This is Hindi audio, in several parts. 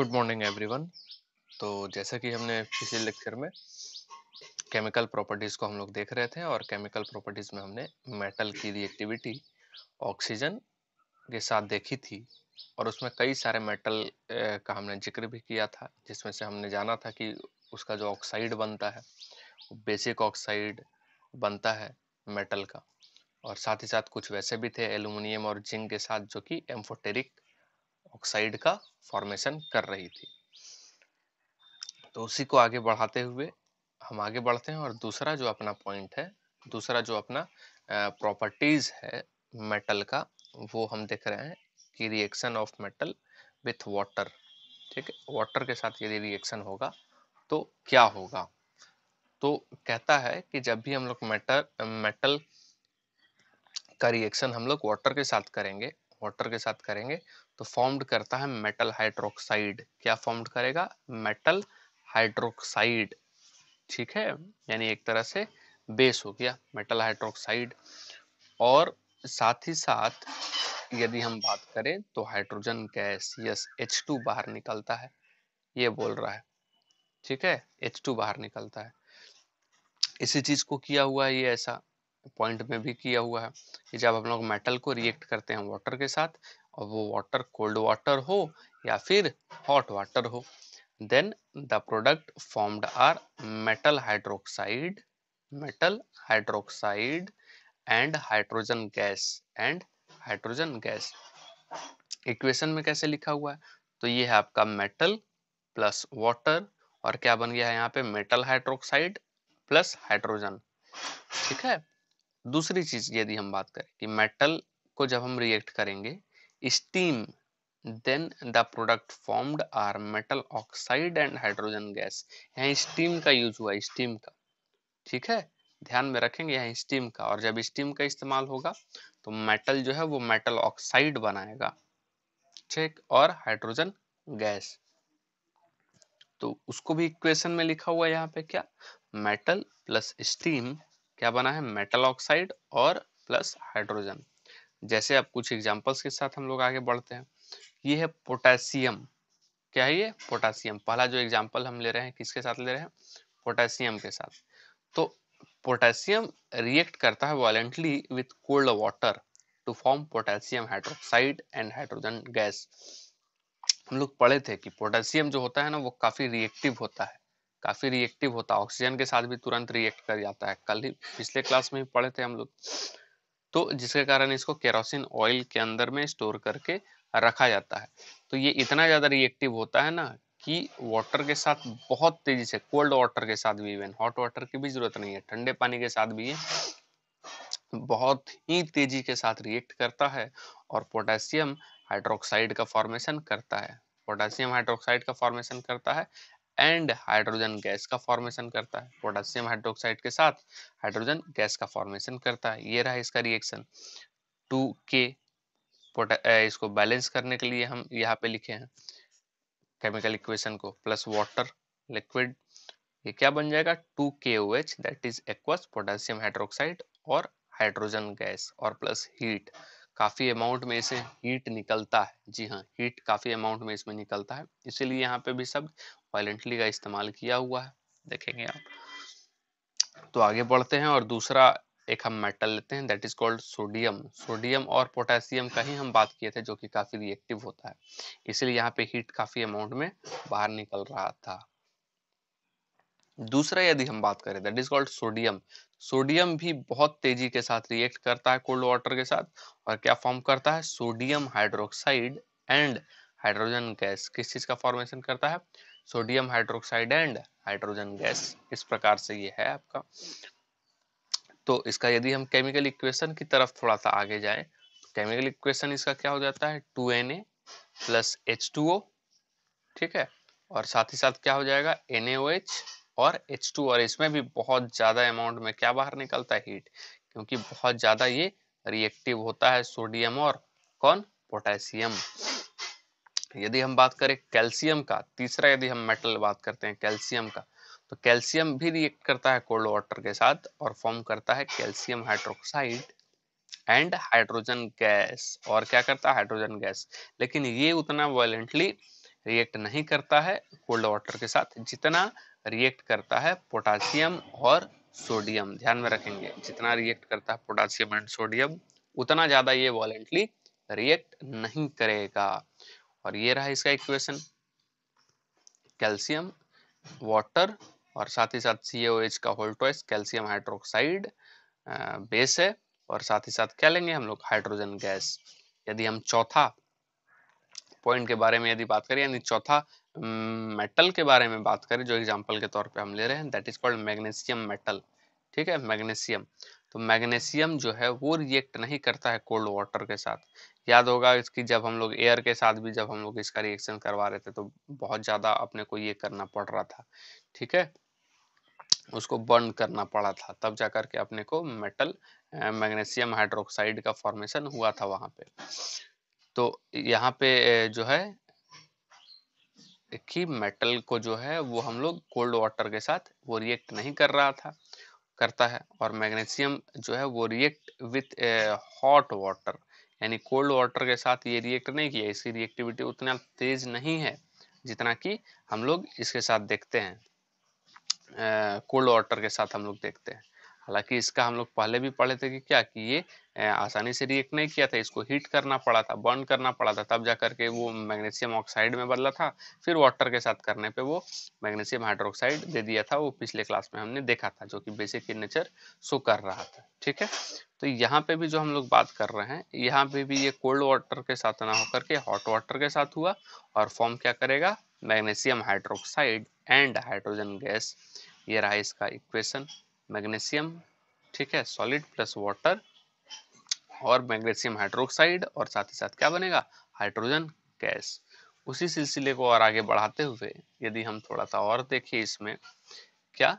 गुड मॉर्निंग एवरीवन तो जैसा कि हमने पिछले लेक्चर में केमिकल प्रॉपर्टीज़ को हम लोग देख रहे थे और केमिकल प्रॉपर्टीज़ में हमने मेटल की रिएक्टिविटी ऑक्सीजन के साथ देखी थी और उसमें कई सारे मेटल का हमने जिक्र भी किया था जिसमें से हमने जाना था कि उसका जो ऑक्साइड बनता है बेसिक ऑक्साइड बनता है मेटल का और साथ ही साथ कुछ वैसे भी थे एलुमिनियम और जिंक के साथ जो कि एम्फोटेरिक ऑक्साइड का फॉर्मेशन कर रही थी तो उसी को आगे बढ़ाते हुए हम आगे बढ़ते हैं और दूसरा जो अपना पॉइंट है दूसरा जो अपना प्रॉपर्टीज है मेटल का वो हम देख रहे हैं कि reaction of metal with water ठीक है वाटर के साथ यदि रिएक्शन होगा तो क्या होगा तो कहता है कि जब भी हम लोग मेटल मेटल का रिएक्शन हम लोग वाटर के साथ करेंगे वाटर के साथ करेंगे तो फॉर्म्ड करता है मेटल हाइड्रोक्साइड क्या फॉर्म्ड करेगा मेटल हाइड्रोक्साइड ठीक है यानी एक तरह से बेस हो गया मेटल हाइड्रोक्साइड और साथ ही साथ यदि हम बात करें तो hydrogen gas yes H two बाहर निकलता है ये बोल रहा है ठीक है एच टू बाहर निकलता है इसी चीज को किया हुआ है ये ऐसा पॉइंट में भी किया हुआ है कि जब हम लोग मेटल को रिएक्ट करते हैं वाटर के साथ और वो वाटर कोल्ड वाटर हो या फिर हॉट वाटर हो then the product formed are metal hydroxide metal hydroxide and hydrogen gas and hydrogen gas equation में कैसे लिखा हुआ है तो ये है आपका मेटल प्लस वाटर और क्या बन गया है यहाँ पे मेटल हाइड्रोक्साइड प्लस हाइड्रोजन ठीक है दूसरी चीज यदि हम बात करें कि मेटल को जब हम रिएक्ट करेंगे steam then the product formed are metal oxide and hydrogen gas यहाँ स्टीम का यूज हुआ स्टीम का ठीक है ध्यान में रखेंगे यहाँ स्टीम का और जब स्टीम का इस्तेमाल होगा तो मेटल जो है वो मेटल ऑक्साइड बनाएगा ठीक और हाइड्रोजन गैस तो उसको भी इक्वेशन में लिखा हुआ है यहाँ पे क्या मेटल प्लस स्टीम क्या बना है मेटल ऑक्साइड और प्लस हाइड्रोजन जैसे अब कुछ एग्जाम्पल्स के साथ हम लोग आगे बढ़ते हैं ये है पोटेशियम क्या है ये पोटेशियम पहला जो एग्जाम्पल हम ले रहे हैं किसके साथ ले रहे हैं पोटेशियम के साथ तो पोटेशियम रिएक्ट करता है violently with cold water to form potassium hydroxide and hydrogen gas हम लोग पढ़े थे कि पोटेशियम जो होता है ना वो काफ़ी रिएक्टिव होता है काफ़ी रिएक्टिव होता है ऑक्सीजन के साथ भी तुरंत रिएक्ट कर जाता है कल ही पिछले क्लास में ही पढ़े थे हम लोग तो जिसके कारण इसको केरोसिन ऑयल के अंदर में स्टोर करके रखा जाता है तो ये इतना ज़्यादा रिएक्टिव होता है ना कि वाटर के साथ बहुत तेज़ी से कोल्ड वाटर के साथ भी इवन हॉट वाटर की भी ज़रूरत नहीं है ठंडे पानी के साथ भी ये बहुत ही तेज़ी के साथ रिएक्ट करता है और पोटेशियम हाइड्रोक्साइड का फॉर्मेशन करता है पोटेशियम हाइड्रोक्साइड का फॉर्मेशन करता है एंड हाइड्रोजन गैस का फॉर्मेशन करता है पोटासियम हाइड्रोक्साइड के साथ हाइड्रोजन गैस का फॉर्मेशन करता है ये रहा इसका रिएक्शन टू के इसको बैलेंस करने के लिए हम यहाँ पे लिखे हैं केमिकल इक्वेशन को प्लस वाटर लिक्विड ये क्या बन जाएगा two K O H that is aqueous potassium hydroxide और हाइड्रोजन गैस और प्लस हीट काफ़ी अमाउंट में इसे हीट निकलता है जी हाँ हीट काफ़ी अमाउंट में इसमें निकलता है इसीलिए यहाँ पे भी सब वायलेंटली का इस्तेमाल किया हुआ है देखेंगे आप तो आगे बढ़ते हैं और दूसरा एक हम मेटल लेते हैं that is called sodium sodium और पोटेशियम का ही हम बात किए थे जो कि काफ़ी रिएक्टिव होता है इसीलिए यहाँ पे हीट काफ़ी अमाउंट में बाहर निकल रहा था दूसरा यदि हम बात करें that is called sodium sodium भी बहुत तेजी के साथ रिएक्ट करता है कोल्ड वाटर के साथ और क्या फॉर्म करता है sodium hydroxide and hydrogen gas किस चीज का फॉर्मेशन करता है sodium hydroxide and hydrogen gas इस प्रकार से ये है आपका तो इसका यदि हम केमिकल इक्वेशन की तरफ थोड़ा सा आगे जाए केमिकल इक्वेशन इसका क्या हो जाता है टू एन ठीक है और साथ ही साथ क्या हो जाएगा एन और एच टू और इसमें भी बहुत ज़्यादा अमाउंट में क्या बाहर निकलता है हीट क्योंकि बहुत ज़्यादा ये रिएक्टिव होता है सोडियम और कौन पोटेशियम यदि हम बात करें कैल्शियम का तीसरा यदि हम मेटल बात करते हैं कैल्शियम का तो कैल्शियम भी रिएक्ट करता है कोल्ड वाटर के साथ और फॉर्म करता है calcium hydroxide and hydrogen gas और क्या करता है हाइड्रोजन गैस लेकिन ये उतना वायलेंटली रिएक्ट नहीं करता है कोल्ड वाटर के साथ जितना रिएक्ट करता है पोटासियम और सोडियम ध्यान में रखेंगे जितना रिएक्ट करता है पोटासियम एंड सोडियम उतना ज़्यादा ये वॉलेंटली रिएक्ट नहीं करेगा और ये रहा इसका इक्वेशन कैल्शियम वाटर और साथ ही साथ सी एच का whole twice calcium hydroxide base है और साथ ही साथ क्या लेंगे हम लोग हाइड्रोजन गैस यदि हम चौथा पॉइंट के बारे में यदि बात करें यानी चौथा मेटल के बारे में बात करें जो एग्जाम्पल के तौर पर हम ले रहे हैं that is called magnesium metal ठीक है मैग्नीशियम तो मैग्नीशियम जो है वो रिएक्ट नहीं करता है कोल्ड वाटर के साथ याद होगा इसकी जब हम लोग एयर के साथ भी जब हम लोग इसका रिएक्शन करवा रहे थे तो बहुत ज़्यादा अपने को ये करना पड़ रहा था ठीक है उसको बर्न करना पड़ा था तब जा करके अपने को मेटल मैग्नेशियम हाइड्रोक्साइड का फॉर्मेशन हुआ था वहां पे तो यहाँ पे जो है कि मेटल को जो है वो हम लोग कोल्ड वाटर के साथ वो रिएक्ट नहीं कर रहा था करता है और मैग्नीशियम जो है वो रिएक्ट विथ हॉट वाटर यानी कोल्ड वाटर के साथ ये रिएक्ट नहीं किया इसकी रिएक्टिविटी उतना तेज नहीं है जितना कि हम लोग इसके साथ देखते हैं कोल्ड वाटर के साथ हम लोग देखते हैं हालांकि इसका हम लोग पहले भी पढ़े थे कि क्या कि ये आसानी से रिएक्ट नहीं किया था इसको हीट करना पड़ा था बर्न करना पड़ा था तब जा करके वो मैग्नीशियम ऑक्साइड में बदला था फिर वाटर के साथ करने पे वो मैग्नीशियम हाइड्रोक्साइड दे दिया था वो पिछले क्लास में हमने देखा था जो कि बेसिक इन नेचर शो कर रहा था ठीक है तो यहाँ पे भी जो हम लोग बात कर रहे हैं यहाँ पे भी ये कोल्ड वाटर के साथ ना होकर के हॉट वाटर के साथ हुआ और फॉर्म क्या करेगा magnesium hydroxide and hydrogen gas ये रहा इसका इक्वेशन मैग्नीशियम ठीक है सॉलिड प्लस वाटर और मैग्नीशियम हाइड्रोक्साइड और साथ ही साथ क्या बनेगा हाइड्रोजन गैस उसी सिलसिले को और आगे बढ़ाते हुए यदि हम थोड़ा सा और देखें इसमें क्या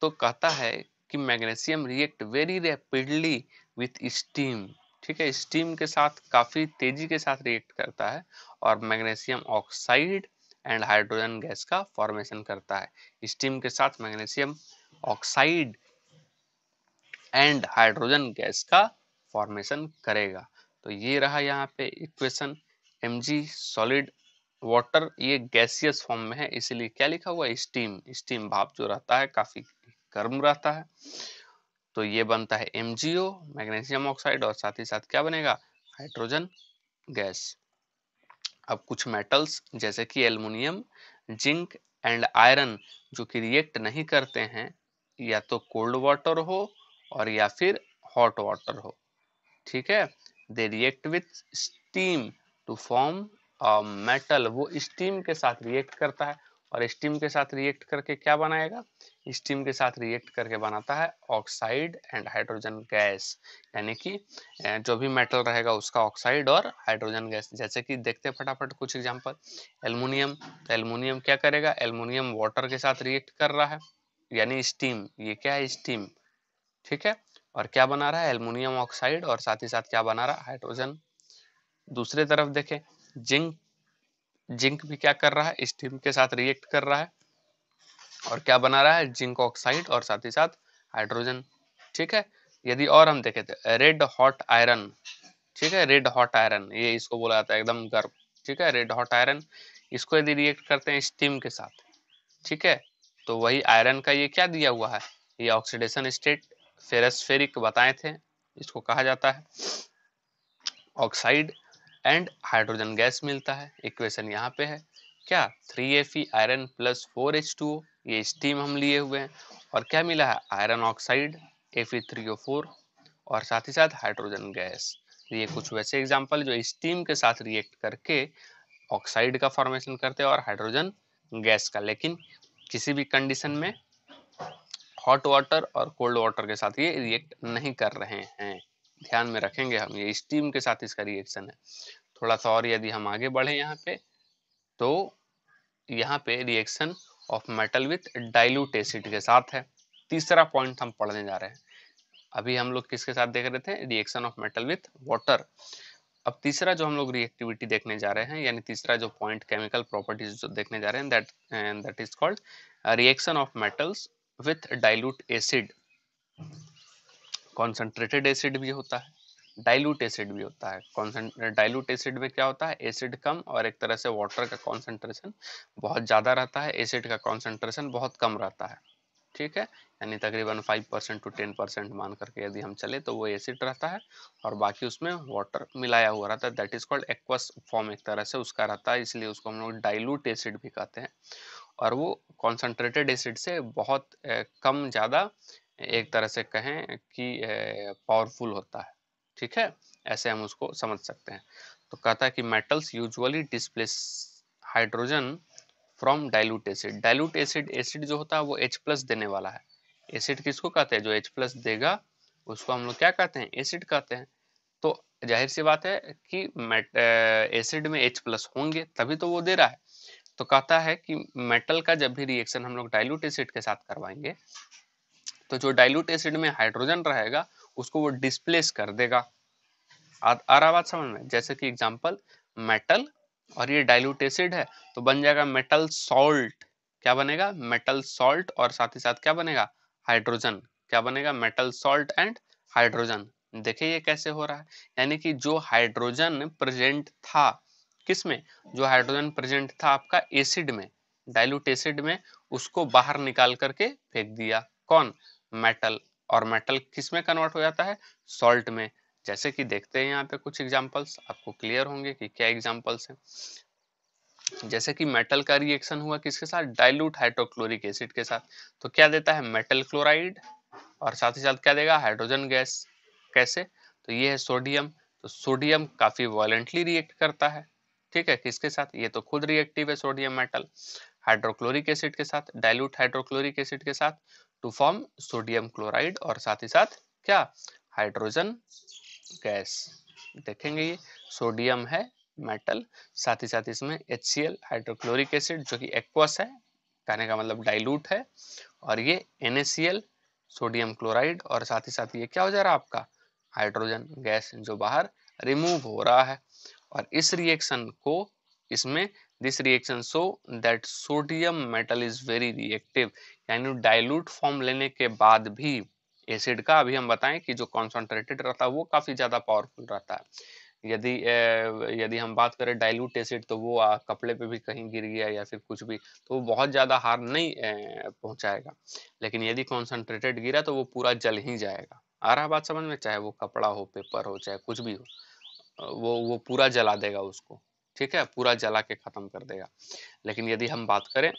तो कहता है कि magnesium react very rapidly with steam ठीक है स्टीम के साथ काफ़ी तेजी के साथ रिएक्ट करता है और magnesium oxide and hydrogen gas का फॉर्मेशन करता है स्टीम के साथ magnesium oxide and hydrogen gas का फॉर्मेशन करेगा तो ये रहा यहाँ पे equation M G solid water ये गैसियस फॉर्म में है इसीलिए क्या लिखा हुआ स्टीम स्टीम भाप जो रहता है काफी गर्म रहता है तो ये बनता है एम मैग्नीशियम ऑक्साइड और साथ ही साथ क्या बनेगा हाइड्रोजन गैस अब कुछ मेटल्स जैसे कि एल्यूमिनियम जिंक एंड आयरन जो कि रिएक्ट नहीं करते हैं या तो कोल्ड वाटर हो और या फिर हॉट वाटर हो ठीक है they react with steam to form metal वो स्टीम के साथ रिएक्ट करता है और स्टीम के साथ रिएक्ट करके क्या बनाएगा स्टीम के साथ रिएक्ट करके बनाता है ऑक्साइड एंड हाइड्रोजन गैस यानी कि जो भी मेटल रहेगा उसका ऑक्साइड और हाइड्रोजन गैस जैसे कि देखते हैं फटाफट कुछ एग्जांपल एल्युमिनियम तो एल्युमिनियम क्या करेगा एल्युमिनियम वाटर के साथ रिएक्ट कर रहा है यानी स्टीम ये क्या है स्टीम ठीक है और क्या बना रहा है एल्मोनियम ऑक्साइड और साथ ही साथ क्या बना रहा है हाइड्रोजन दूसरी तरफ देखें जिंक जिंक भी क्या कर रहा है स्टीम के साथ रिएक्ट कर रहा है और क्या बना रहा है जिंक ऑक्साइड और साथ ही साथ हाइड्रोजन ठीक है यदि और हम देखे थे रेड हॉट आयरन ठीक है रेड हॉट आयरन ये इसको बोला जाता है एकदम गर्म ठीक है रेड हॉट आयरन इसको यदि रिएक्ट करते हैं स्टीम के साथ ठीक है तो वही आयरन का ये क्या दिया हुआ है ये ऑक्सीडेशन स्टेट फेरेस्फेरिक बताए थे इसको कहा जाता है ऑक्साइड एंड हाइड्रोजन गैस मिलता है इक्वेशन यहाँ पे है क्या three F E iron plus four H two ये स्टीम हम लिए हुए हैं और क्या मिला है iron oxide F E three O four और साथ ही साथ हाइड्रोजन तो गैस ये कुछ वैसे एग्जाम्पल जो स्टीम के साथ रिएक्ट करके ऑक्साइड का फॉर्मेशन करते हैं और हाइड्रोजन गैस का लेकिन किसी भी कंडीशन में हॉट वाटर और कोल्ड वाटर के साथ ये रिएक्ट नहीं कर रहे हैं ध्यान में रखेंगे हम ये स्टीम के साथ इसका रिएक्शन है थोड़ा सा और यदि हम आगे बढ़े यहाँ पे तो यहाँ पे reaction of metal with dilute acid के साथ है तीसरा पॉइंट हम पढ़ने जा रहे हैं अभी हम लोग किसके साथ देख रहे थे reaction of metal with water अब तीसरा जो हम लोग रिएक्टिविटी देखने जा रहे हैं यानी तीसरा जो पॉइंट केमिकल प्रॉपर्टीज देखने जा रहे हैं that that is called reaction of metals with dilute acid concentrated acid भी होता है डाइल्यूट एसिड भी होता है डाइल्यूट एसिड में क्या होता है एसिड कम और एक तरह से वाटर का कॉन्सेंट्रेशन बहुत ज़्यादा रहता है एसिड का कॉन्सेंट्रेशन बहुत कम रहता है ठीक है यानी तकरीबन 5 परसेंट टू 10 परसेंट मान करके यदि हम चले तो वो एसिड रहता है और बाकी उसमें वाटर मिलाया हुआ रहता है that is called aqueous form एक तरह से उसका रहता है इसलिए उसको हम लोग डाइल्यूट एसिड भी कहते हैं और वो कॉन्सनट्रेटेड एसिड से बहुत कम ज़्यादा एक तरह से कहें कि पावरफुल होता है ठीक है ऐसे हम उसको समझ सकते हैं तो कहता है कि metals usually displace hydrogen from dilute acid dilute acid acid जो होता है वो एच प्लस देने वाला है एसिड किसको कहते हैं जो एच प्लस देगा उसको हम लोग क्या कहते हैं एसिड कहते हैं तो जाहिर सी बात है कि एसिड में एच प्लस होंगे तभी तो वो दे रहा है तो कहता है कि मेटल का जब भी रिएक्शन हम लोग डाइल्यूट एसिड के साथ करवाएंगे तो जो डाइल्यूट एसिड में हाइड्रोजन रहेगा उसको वो डिस्प्लेस कर देगा आ रहा बात समझ में जैसे कि एग्जाम्पल मेटल और ये डाइल्यूट एसिड है तो बन जाएगा मेटल सॉल्ट क्या बनेगा मेटल सॉल्ट और साथ ही साथ क्या बनेगा हाइड्रोजन क्या बनेगा मेटल सॉल्ट एंड हाइड्रोजन देखिए ये कैसे हो रहा है यानी कि जो हाइड्रोजन प्रेजेंट था किस में जो हाइड्रोजन प्रेजेंट था आपका एसिड में डाइल्यूट एसिड में उसको बाहर निकाल करके फेंक दिया कौन मेटल और मेटल किस में कन्वर्ट हो जाता है सॉल्ट में जैसे कि देखते हैं यहाँ पे कुछ एग्जाम्पल्स आपको क्लियर होंगे कि क्या एग्जाम्पल्स हैं जैसे कि मेटल का रिएक्शन हुआ किसके साथ डाइल्यूट हाइड्रोक्लोरिक एसिड के साथ तो क्या देता है मेटल क्लोराइड और साथ ही साथ क्या देगा हाइड्रोजन गैस कैसे तो ये है सोडियम तो सोडियम काफी वॉलेंटली रिएक्ट करता है ठीक है किसके साथ ये तो खुद रिएक्टिव है सोडियम मेटल हाइड्रोक्लोरिक एसिड के साथ डाइल्यूट हाइड्रोक्लोरिक एसिड के साथ टू फॉर्म सोडियम क्लोराइड और साथ ही साथ क्या हाइड्रोजन गैस देखेंगे ये सोडियम है मेटल साथ ही साथ इसमें एच हाइड्रोक्लोरिक एसिड जो कि एक्वस है कहने का मतलब डाइल्यूट है और ये एन सोडियम क्लोराइड और साथ ही साथ ये क्या हो जा रहा है आपका हाइड्रोजन गैस जो बाहर रिमूव हो रहा है और इस रिएक्शन को इसमें this reaction so that sodium metal is very reactive यानी डाइल्यूट फॉर्म लेने के बाद भी एसिड का अभी हम बताएं कि जो कॉन्सेंट्रेटेड रहता है वो काफ़ी ज़्यादा पावरफुल रहता है यदि यदि हम बात करें डाइल्यूट एसिड तो वो आ, कपड़े पे भी कहीं गिर गया या फिर कुछ भी तो वो बहुत ज़्यादा हार नहीं पहुंचाएगा लेकिन यदि कॉन्सेंट्रेटेड गिरा तो वो पूरा जल ही जाएगा आ रहा बात समझ में चाहे वो कपड़ा हो पेपर हो चाहे कुछ भी हो वो वो पूरा जला देगा उसको ठीक है पूरा जला के ख़त्म कर देगा लेकिन यदि हम बात करें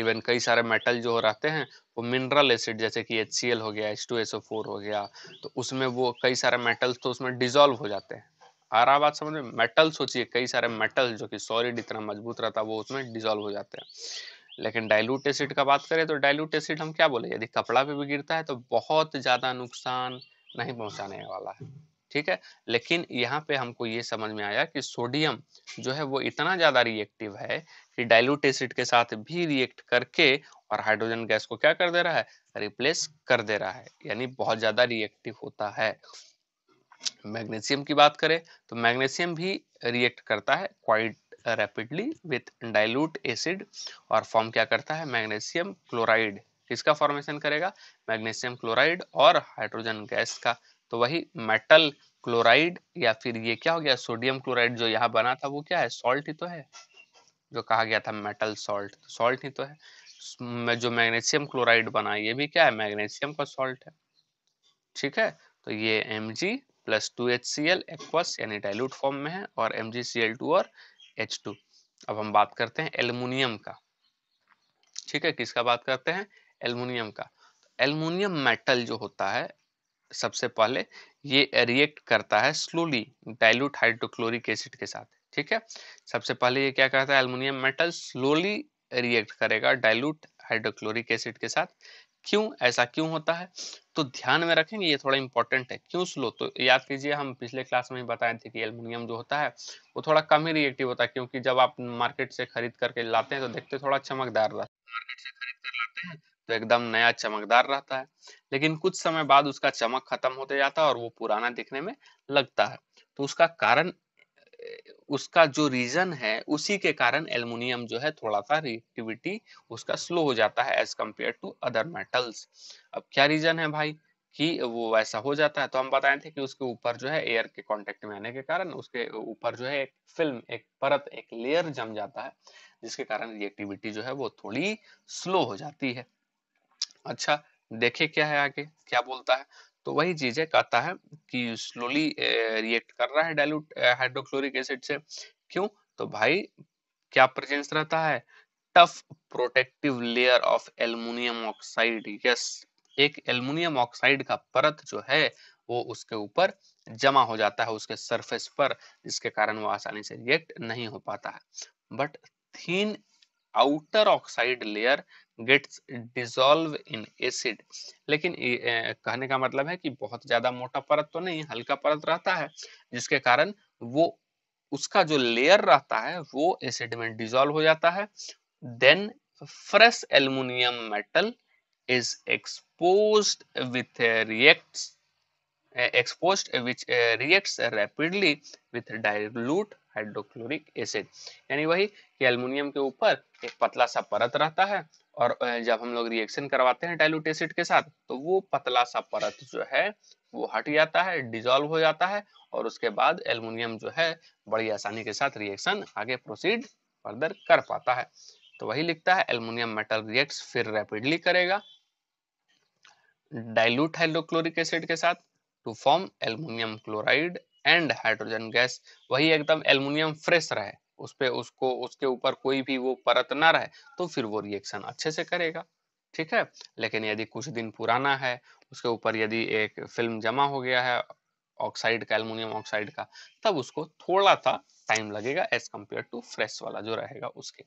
इवन कई सारे मेटल जो रहते हैं वो मिनरल एसिड जैसे कि एच हो गया एच हो गया तो उसमें वो कई सारे मेटल्स तो उसमें डिजोल्व हो जाते हैं आ रहा बात समझ में मेटल सोचिए कई सारे मेटल जो कि सॉलिड इतना मजबूत रहता है वो उसमें डिजोल्व हो जाते हैं लेकिन डाइल्यूट एसिड का बात करें तो डाइल्यूट एसिड हम क्या बोले यदि कपड़ा पे भी गिरता है तो बहुत ज़्यादा नुकसान नहीं पहुंचाने वाला है ठीक है लेकिन यहाँ पे हमको ये समझ में आया कि सोडियम जो है वो इतना ज़्यादा रिएक्टिव है कि डाइल्यूट एसिड के साथ भी रिएक्ट करके और हाइड्रोजन गैस को क्या कर दे रहा है रिप्लेस कर दे रहा है यानी बहुत ज़्यादा रिएक्टिव होता है मैग्नीशियम की बात करें तो मैग्नीशियम भी रिएक्ट करता है quite rapidly with dilute acid और फॉर्म क्या करता है मैग्नेशियम क्लोराइड किसका फॉर्मेशन करेगा मैग्नेशियम क्लोराइड और हाइड्रोजन गैस का तो वही मेटल क्लोराइड या फिर ये क्या हो गया सोडियम क्लोराइड जो यहाँ बना था वो क्या है सॉल्ट ही तो है जो कहा गया था मेटल सॉल्ट सॉल्ट ही तो है जो मैग्नेशियम क्लोराइड बना ये भी क्या है मैग्नेशियम का सॉल्ट है ठीक है तो ये M G plus two H C L aqueous यानी डाइल्यूट फॉर्म में है और M G C L two और एच टू अब हम बात करते हैं एल्युमिनियम का ठीक है किसका बात करते हैं एल्युमिनियम का एल्युमिनियम तो मेटल जो होता है सबसे पहले ये रिएक्ट करता है स्लोली डाइल्यूट हाइड्रोक्लोरिक एसिड के साथ ठीक है सबसे पहले ये क्या करता है एल्युमिनियम मेटल स्लोली रिएक्ट करेगा डाइल्यूट हाइड्रोक्लोरिक एसिड के साथ क्यों ऐसा क्यों होता है तो ध्यान में रखेंगे ये थोड़ा इंपॉर्टेंट है क्यों स्लो तो याद कीजिए हम पिछले क्लास में ही बताए थे कि एल्युमिनियम जो होता है वो थोड़ा कम ही रिएक्टिव होता है क्योंकि जब आप मार्केट से खरीद करके लाते हैं तो देखते थोड़ा चमकदार रहता है मार्केट से खरीद कर लाते हैं तो एकदम नया चमकदार रहता है लेकिन कुछ समय बाद उसका चमक खत्म होते जाता है और वो पुराना दिखने में लगता है तो उसका कारण उसका जो रीजन है उसी के कारण एल्युमिनियम जो है थोड़ा सा रिएक्टिविटी उसका स्लो हो जाता है as compare to other metals अब क्या रीजन है भाई कि वो वैसा हो जाता है तो हम बताए थे कि उसके ऊपर जो है एयर के कांटेक्ट में आने के कारण उसके ऊपर जो है एक फिल्म एक परत एक लेयर जम जाता है जिसके कारण रिएक्टिविटी जो है वो थोड़ी स्लो हो जाती है अच्छा देखे क्या है आगे क्या बोलता है तो वही चीज है कहता है कि स्लोली रिएक्ट कर रहा है डायलूट हाइड्रोक्लोरिक एसिड से क्यों तो भाई क्या प्रेजेंस रहता है tough protective layer of aluminium oxide yes एक एल्युमिनियम ऑक्साइड का परत जो है वो उसके ऊपर जमा हो जाता है उसके सरफेस पर जिसके कारण वो आसानी से रिएक्ट नहीं हो पाता है but thin outer oxide layer gets dissolve in acid लेकिन ए, कहने का मतलब है कि बहुत ज्यादा मोटा परत तो नहीं हल्का परत रहता है जिसके कारण वो उसका जो लेयर रहता है वो एसिड में डिजोल्व हो जाता है then fresh aluminium metal is expose with react expose which react reacts with dilute hydrochloric acid यानी वही कि एल्युमिनियम के ऊपर एक पतला सा परत रहता है और जब हम लोग रिएक्शन करवाते हैं डाइल्यूट एसिड के साथ तो वो पतला सा परत जो है वो हट जाता है डिजॉल्व हो जाता है और उसके बाद एल्युमिनियम जो है बड़ी आसानी के साथ रिएक्शन आगे प्रोसीड फर्दर कर पाता है तो वही लिखता है एल्युमिनियम मेटल रिएक्ट फिर रैपिडली करेगा डाइल्यूट हाइड्रोक्लोरिक एसिड के साथ to form aluminium chloride and hydrogen gas वही एकदम एल्युमिनियम फ्रेश रहे उस पर उसको उसके ऊपर कोई भी वो परत ना रहे तो फिर वो रिएक्शन अच्छे से करेगा ठीक है लेकिन यदि कुछ दिन पुराना है उसके ऊपर यदि एक फिल्म जमा हो गया है ऑक्साइड का एल्यूमिनियम ऑक्साइड का तब उसको थोड़ा सा टाइम लगेगा एज कम्पेयर टू फ्रेश वाला जो रहेगा उसके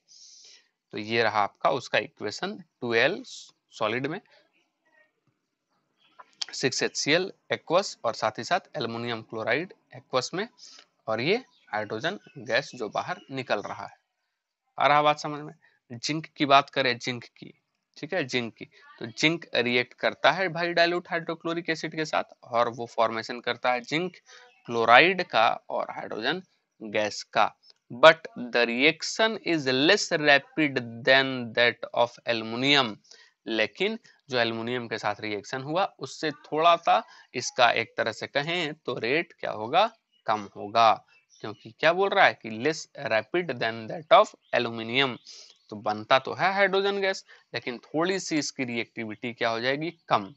तो ये रहा आपका उसका इक्वेशन ट्वेल्व सॉलिड में six H C L aqueous और साथ ही साथ एल्यूमिनियम क्लोराइड एक्वस में और ये हाइड्रोजन गैस जो बाहर निकल रहा है आ रहा बात समझ में जिंक की बात करें जिंक की ठीक है जिंक की तो जिंक रिएक्ट करता है भाई डाइल्यूट हाइड्रोक्लोरिक एसिड के साथ और वो फॉर्मेशन करता है जिंक क्लोराइड का और हाइड्रोजन गैस का but the reaction is less rapid than that of aluminium लेकिन जो एल्युमिनियम के साथ रिएक्शन हुआ उससे थोड़ा सा इसका एक तरह से कहें तो रेट क्या होगा कम होगा क्योंकि क्या बोल रहा है कि less rapid than that of aluminium तो बनता तो है हाइड्रोजन गैस लेकिन थोड़ी सी इसकी रिएक्टिविटी क्या हो जाएगी कम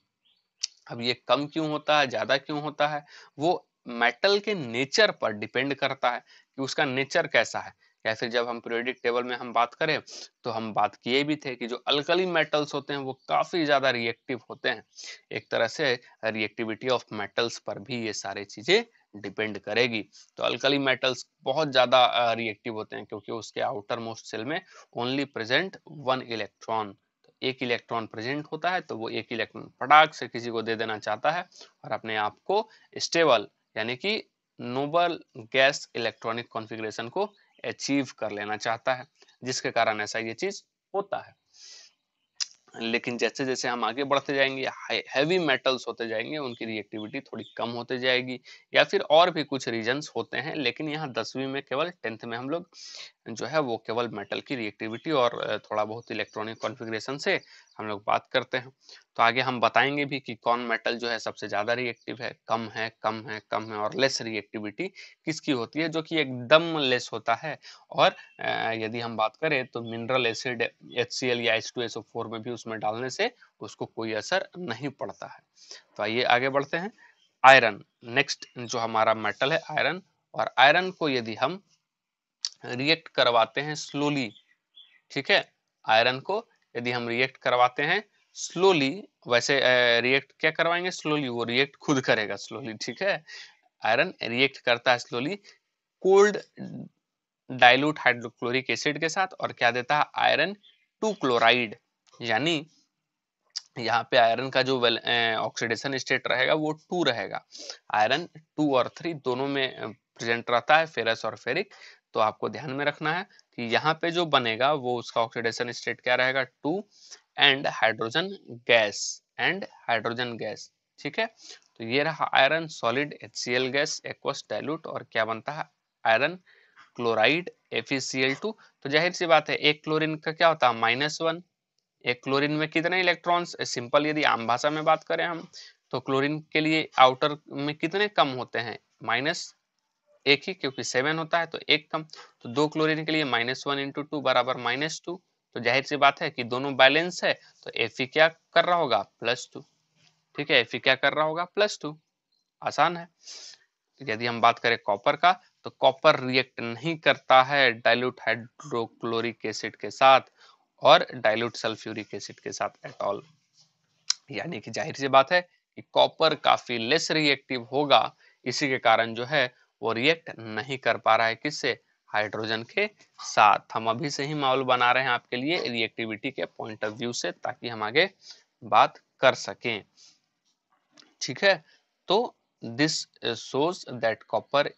अब ये कम क्यों होता है ज्यादा क्यों होता है वो मेटल के नेचर पर डिपेंड करता है कि उसका नेचर कैसा है या फिर जब हम पीरियोडिक टेबल में हम बात करें तो हम बात किए भी थे कि जो अल्कली मेटल्स होते हैं वो काफ़ी ज़्यादा रिएक्टिव होते हैं एक तरह से रिएक्टिविटी ऑफ मेटल्स पर भी ये सारी चीज़ें डिपेंड करेगी तो अल्कली मेटल्स बहुत ज़्यादा रिएक्टिव होते हैं क्योंकि उसके आउटर मोस्ट सेल में ओनली प्रेजेंट वन इलेक्ट्रॉन एक इलेक्ट्रॉन प्रेजेंट होता है तो वो एक इलेक्ट्रॉन पटाख से किसी को दे देना चाहता है और अपने आप को स्टेबल यानी कि नोबल गैस इलेक्ट्रॉनिक कॉन्फ़िगरेशन को अचीव कर लेना चाहता है जिसके कारण ऐसा ये चीज़ होता है लेकिन जैसे जैसे हम आगे बढ़ते जाएंगे हैवी मेटल्स होते जाएंगे उनकी रिएक्टिविटी थोड़ी कम होते जाएगी या फिर और भी कुछ रीजन होते हैं लेकिन यहाँ दसवीं में केवल टेंथ में हम लोग जो है वो केवल मेटल की रिएक्टिविटी और थोड़ा बहुत इलेक्ट्रॉनिक कॉन्फ़िगरेशन से हम लोग बात करते हैं तो आगे हम बताएंगे भी कि कौन मेटल जो है सबसे ज़्यादा रिएक्टिव है कम है कम है कम है और लेस रिएक्टिविटी किसकी होती है जो कि एकदम लेस होता है और यदि हम बात करें तो मिनरल एसिड एच या एच में भी उसमें डालने से उसको कोई असर नहीं पड़ता है तो आइए आगे बढ़ते हैं आयरन नेक्स्ट जो हमारा मेटल है आयरन और आयरन को यदि हम रिएक्ट करवाते हैं स्लोली ठीक है आयरन को यदि हम रिएक्ट करवाते हैं स्लोली वैसे रिएक्ट क्या करवाएंगे स्लोली वो रिएक्ट खुद करेगा स्लोली ठीक है आयरन रिएक्ट करता है slowly cold dilute hydrochloric acid के साथ और क्या देता है आयरन टू क्लोराइड यानी यहाँ पे आयरन का जो ऑक्सीडेशन स्टेट रहेगा वो टू रहेगा आयरन टू और थ्री दोनों में प्रेजेंट रहता है फेरस और फेरिक तो आपको ध्यान में रखना है कि यहाँ पे जो बनेगा वो उसका ऑक्सीडेशन स्टेट क्या रहेगा two and hydrogen gas and hydrogen gas ठीक है तो ये रहा iron solid H C L gas aqueous dilute और क्या बनता है आयरन क्लोराइड टू तो जाहिर सी बात है एक क्लोरीन का क्या होता है माइनस वन एक क्लोरीन में कितने इलेक्ट्रॉन्स सिंपल यदि आम भाषा में बात करें हम तो क्लोरीन के लिए आउटर में कितने कम होते हैं माइनस एक ही क्योंकि सेवन होता है तो एक कम तो दो क्लोरीन के लिए माइनस वन इंटू टू बराबर माइनस टू तो जाहिर सी बात है कि दोनों बैलेंस है तो एफ क्या कर रहा होगा प्लस टू ठीक है एफ क्या कर रहा होगा प्लस टू आसान है यदि हम बात करें कॉपर का तो कॉपर रिएक्ट नहीं करता है डायलूट हाइड्रोक्लोरिक एसिड के साथ और डायलूट सल्फ्यूरिक एसिड के साथ एटॉल यानी कि जाहिर सी बात है कि कॉपर काफी लेस रिएक्टिव होगा इसी के कारण जो है वो रिएक्ट नहीं कर पा रहा है किससे हाइड्रोजन के साथ हम अभी से ही माहौल बना रहे हैं आपके लिए रिएक्टिविटी के पॉइंट ऑफ व्यू से ताकि हम आगे बात कर सकें ठीक है तो this shows that copper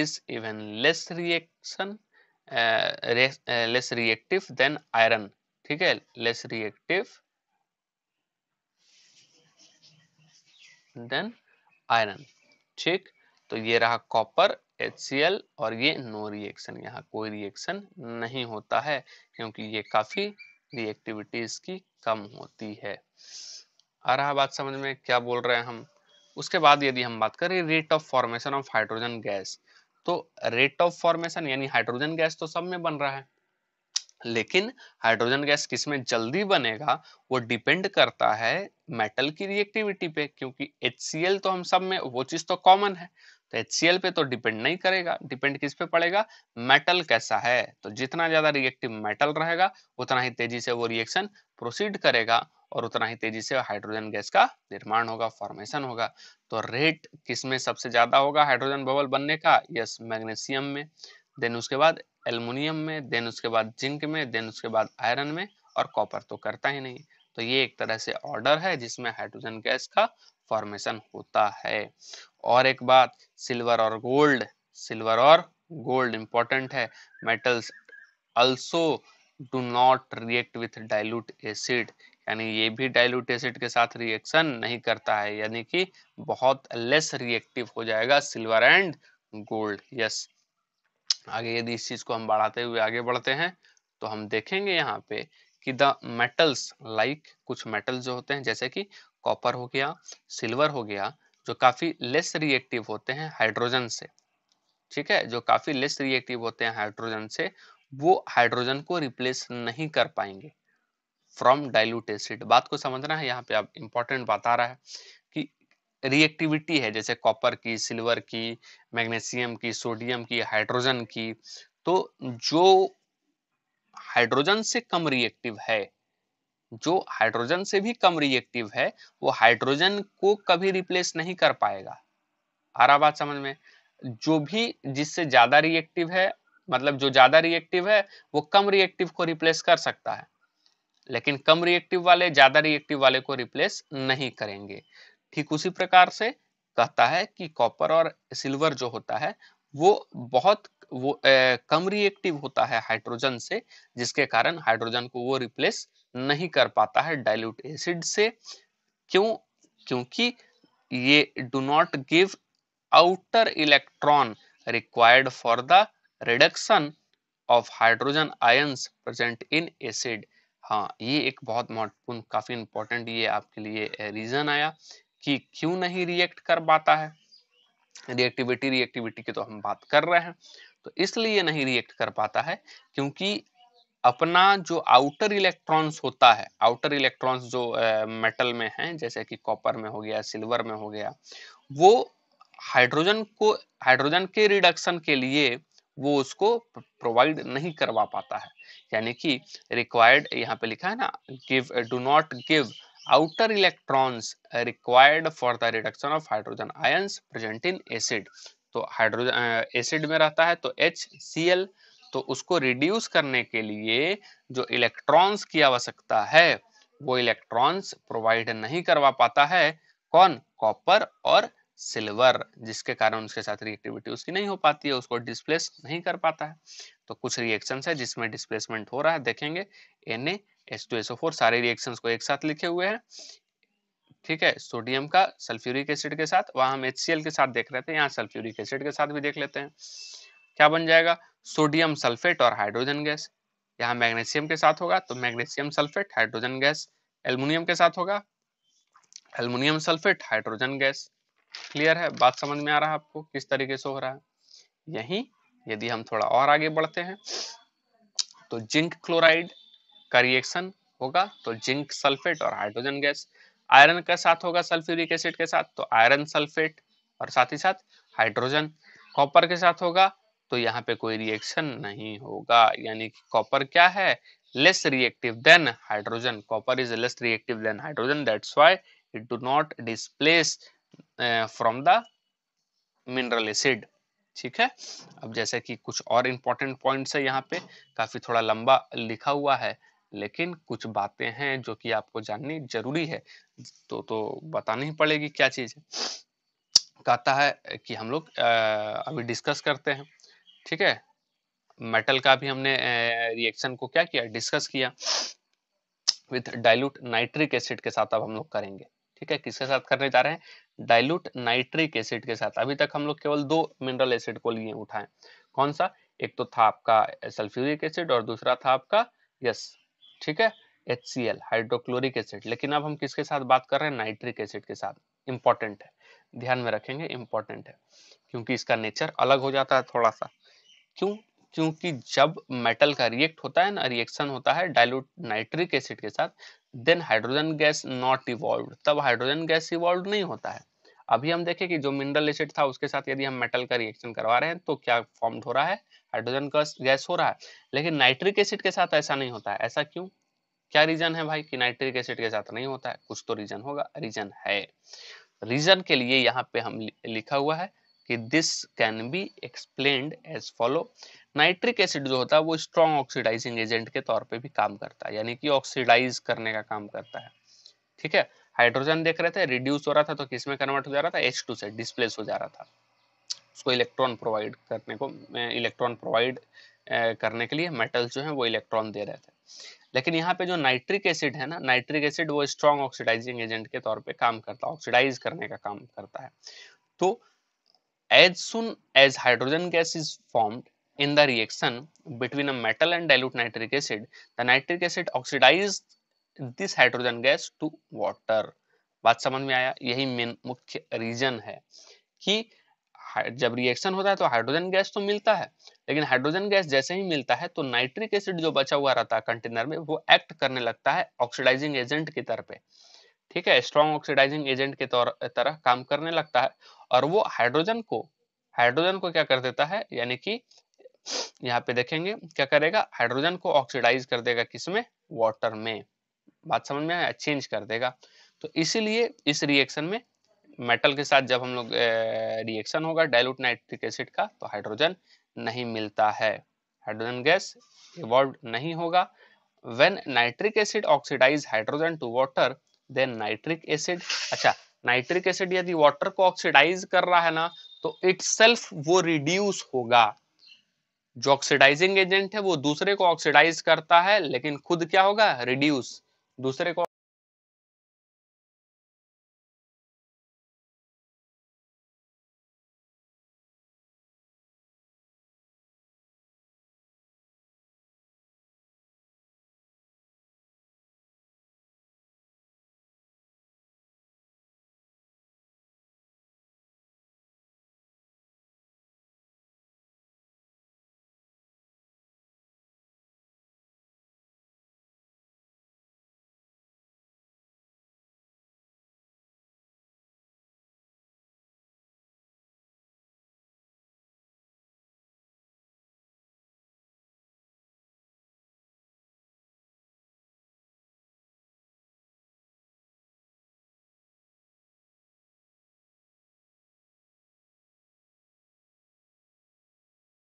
is even less reaction less reactive than iron ठीक है लेस रिएक्टिव देन आयरन ठीक तो ये रहा कॉपर HCl और ये नो रिएक्शन यहाँ कोई रिएक्शन नहीं होता है क्योंकि ये काफ़ी रिएक्टिविटी इसकी कम होती है आ रहा बात समझ में क्या बोल रहे हैं हम उसके बाद यदि हम बात करें rate of formation of hydrogen gas तो रेट ऑफ फॉर्मेशन यानी हाइड्रोजन गैस तो सब में बन रहा है लेकिन हाइड्रोजन गैस किसमें जल्दी बनेगा वो डिपेंड करता है मेटल की रिएक्टिविटी पे क्योंकि एच तो हम सब में वो चीज़ तो कॉमन है तो HCl पे तो डिपेंड नहीं करेगा डिपेंड किस पे पड़ेगा मेटल कैसा है तो जितना ज्यादा रिएक्टिव मेटल रहेगा उतना ही तेजी से वो रिएक्शन प्रोसीड करेगा और उतना ही तेजी से हाइड्रोजन गैस का निर्माण होगा फॉर्मेशन होगा तो रेट किस में सबसे ज्यादा होगा हाइड्रोजन बबल बनने का यस मैग्नेशियम में देन उसके बाद एल्यूमिनियम में देन उसके बाद जिंक में देन उसके बाद आयरन में और कॉपर तो करता ही नहीं तो ये एक तरह से ऑर्डर है जिसमें हाइड्रोजन गैस का फॉर्मेशन होता है और एक बात सिल्वर और गोल्ड सिल्वर और गोल्ड इंपॉर्टेंट है metals also do not react with dilute acid यानी ये भी डाइल्यूट एसिड के साथ रिएक्शन नहीं करता है यानी कि बहुत लेस रिएक्टिव हो जाएगा सिल्वर एंड गोल्ड यस आगे यदि इस चीज को हम बढ़ाते हुए आगे बढ़ते हैं तो हम देखेंगे यहाँ पे कि द मेटल्स लाइक कुछ मेटल्स जो होते हैं जैसे कि कॉपर हो गया सिल्वर हो गया जो काफ़ी लेस रिएक्टिव होते हैं हाइड्रोजन से ठीक है जो काफ़ी लेस रिएक्टिव होते हैं हाइड्रोजन से वो हाइड्रोजन को रिप्लेस नहीं कर पाएंगे फ्रॉम डाइल्यूट एसिड बात को समझना है यहाँ पे आप इंपॉर्टेंट बात आ रहा है कि रिएक्टिविटी है जैसे कॉपर की सिल्वर की मैग्नेशियम की सोडियम की हाइड्रोजन की तो जो हाइड्रोजन से कम रिएक्टिव है जो हाइड्रोजन से भी कम रिएक्टिव है वो हाइड्रोजन को कभी रिप्लेस नहीं कर पाएगा आ रहा बात समझ में जो भी जिससे ज्यादा रिएक्टिव है मतलब जो ज्यादा रिएक्टिव है वो कम रिएक्टिव को रिप्लेस कर सकता है लेकिन कम रिएक्टिव वाले ज्यादा रिएक्टिव वाले को रिप्लेस नहीं करेंगे ठीक उसी प्रकार से कहता है कि कॉपर और सिल्वर जो होता है वो बहुत वो ए, कम रिएक्टिव होता है हाइड्रोजन से जिसके कारण हाइड्रोजन को वो रिप्लेस नहीं कर पाता है डाइल्यूट एसिड से क्यों क्योंकि ये do not give outer electron required for the reduction of hydrogen ions present in acid हाँ ये एक बहुत महत्वपूर्ण काफी इंपॉर्टेंट ये आपके लिए रीजन आया कि क्यों नहीं रिएक्ट कर पाता है रिएक्टिविटी रिएक्टिविटी की तो हम बात कर रहे हैं तो इसलिए नहीं रिएक्ट कर पाता है क्योंकि अपना जो आउटर इलेक्ट्रॉन्स होता है आउटर इलेक्ट्रॉन्स जो मेटल में हैं जैसे कि कॉपर में हो गया सिल्वर में हो गया वो हाइड्रोजन को हाइड्रोजन के रिडक्शन के लिए वो उसको प्रोवाइड नहीं करवा पाता है यानी कि रिक्वायर्ड यहाँ पे लिखा है ना give do not give outer electrons required for the reduction of hydrogen ions present in acid तो हाइड्रोजन एसिड में रहता है तो एच सी एल तो उसको रिड्यूस करने के लिए जो इलेक्ट्रॉन्स की आवश्यकता है वो इलेक्ट्रॉन्स प्रोवाइड नहीं करवा पाता है कौन कॉपर और सिल्वर जिसके कारण उसके साथ रिएक्टिविटी उसकी नहीं हो पाती है उसको डिस्प्लेस नहीं कर पाता है तो कुछ रिएक्शन है जिसमें डिस्प्लेसमेंट हो रहा है देखेंगे एन एच सारे रिएक्शन को एक साथ लिखे हुए हैं ठीक है सोडियम का सल्फ्यूरिक एसिड के साथ वहां हम एच के साथ देख रहे थे यहाँ सल्फ्यूरिक एसिड के साथ भी देख लेते हैं क्या बन जाएगा सोडियम सल्फेट और हाइड्रोजन गैस यहाँ मैग्नेशियम के साथ होगा तो magnesium sulphate hydrogen gas aluminium के साथ होगा aluminium sulphate hydrogen gas clear है बात समझ में आ रहा है आपको किस तरीके से हो रहा है यही यदि हम थोड़ा और आगे बढ़ते हैं तो जिंक क्लोराइड का रिएक्शन होगा तो जिंक सल्फेट और हाइड्रोजन गैस आयरन के साथ होगा सल्फ्यूरिक एसिड के साथ तो आयरन सल्फेट और साथ ही साथ हाइड्रोजन कॉपर के साथ होगा तो यहाँ पे कोई रिएक्शन नहीं होगा यानी कि कॉपर क्या है less reactive than hydrogen copper is less reactive than hydrogen that's why it do not displace from the mineral acid ठीक है अब जैसे कि कुछ और इंपॉर्टेंट पॉइंट्स है यहाँ पे काफी थोड़ा लंबा लिखा हुआ है लेकिन कुछ बातें हैं जो कि आपको जाननी जरूरी है तो तो बतानी पड़ेगी क्या चीज़ है कहता है कि हम लोग uh, अभी डिस्कस करते हैं ठीक है मेटल का भी हमने रिएक्शन को क्या किया डिस्कस किया विथ डाइल्यूट नाइट्रिक एसिड के साथ अब हम लोग करेंगे ठीक है किसके साथ करने जा रहे हैं डाइल्यूट नाइट्रिक एसिड के साथ अभी तक हम लोग केवल दो मिनरल एसिड को लिए उठाए कौन सा एक तो था आपका सल्फ्यूरिक एसिड और दूसरा था आपका यस ठीक है H C L hydrochloric acid लेकिन अब हम किसके साथ बात कर रहे हैं नाइट्रिक एसिड के साथ इंपॉर्टेंट है ध्यान में रखेंगे इंपॉर्टेंट है क्योंकि इसका नेचर अलग हो जाता है थोड़ा सा क्यों क्योंकि जब मेटल का रिएक्ट होता है ना रिएक्शन होता है डाइल्यूट नाइट्रिक एसिड के साथ then hydrogen gas not evolve तब हाइड्रोजन गैस इवॉल्व नहीं होता है अभी हम देखें कि जो मिनरल एसिड था उसके साथ यदि हम मेटल का रिएक्शन करवा रहे हैं तो क्या फॉर्म हो रहा है हाइड्रोजन का गैस हो रहा है लेकिन नाइट्रिक एसिड के साथ ऐसा नहीं होता है ऐसा क्यों क्या रीजन है भाई कि नाइट्रिक एसिड के साथ नहीं होता है कुछ तो रीजन होगा रीजन है रीजन के लिए यहाँ पे हम लिखा हुआ है कि this can be explained as follow nitric acid जो होता है वो स्ट्रॉन्ग ऑक्सीडाइजिंग एजेंट के तौर पे भी काम करता है यानी कि ऑक्सीडाइज करने का काम करता है ठीक है हाइड्रोजन देख रहे थे रिड्यूस हो रहा था तो किस में कन्वर्ट हो जा रहा था एच से डिस्प्लेस हो जा रहा था उसको इलेक्ट्रॉन प्रोवाइड करने को इलेक्ट्रॉन प्रोवाइड करने के लिए मेटल्स जो है वो इलेक्ट्रॉन दे रहे थे लेकिन यहाँ पे जो नाइट्रिक एसिड है ना नाइट्रिक एसिड वो स्ट्रॉन्ग ऑक्सीडाइजिंग एजेंट के तौर पे काम करता है ऑक्सीडाइज करने का काम करता है तो as soon as hydrogen gas is formed in the reaction between a metal and dilute nitric acid the nitric acid oxidizes this hydrogen gas to water बात समझ में आया यही मेन मुख्य रीजन है कि जब रिएक्शन होता है तो हाइड्रोजन गैस तो मिलता है लेकिन हाइड्रोजन गैस जैसे ही मिलता है तो नाइट्रिक एसिड जो बचा हुआ रहता है कंटेनर में वो एक्ट करने लगता है ऑक्सीडाइजिंग एजेंट की पे ठीक है स्ट्रॉन्ग ऑक्सीडाइजिंग एजेंट के तौर तरह काम करने लगता है और वो हाइड्रोजन को हाइड्रोजन को क्या कर देता है यानी कि यहाँ पे देखेंगे क्या करेगा हाइड्रोजन को ऑक्सीडाइज कर देगा किसमें वाटर में बात समझ में आया चेंज कर देगा तो इसीलिए इस रिएक्शन में मेटल के साथ जब हम लोग रिएक्शन होगा डायलूट नाइट्रिक एसिड का तो हाइड्रोजन नहीं मिलता है हाइड्रोजन गैस इवॉल्व नहीं होगा when nitric acid oxidise hydrogen to water then nitric acid अच्छा नाइट्रिक एसिड यदि वाटर को ऑक्सीडाइज कर रहा है ना तो इट वो रिड्यूस होगा जो ऑक्सीडाइजिंग एजेंट है वो दूसरे को ऑक्सीडाइज करता है लेकिन खुद क्या होगा रिड्यूस दूसरे को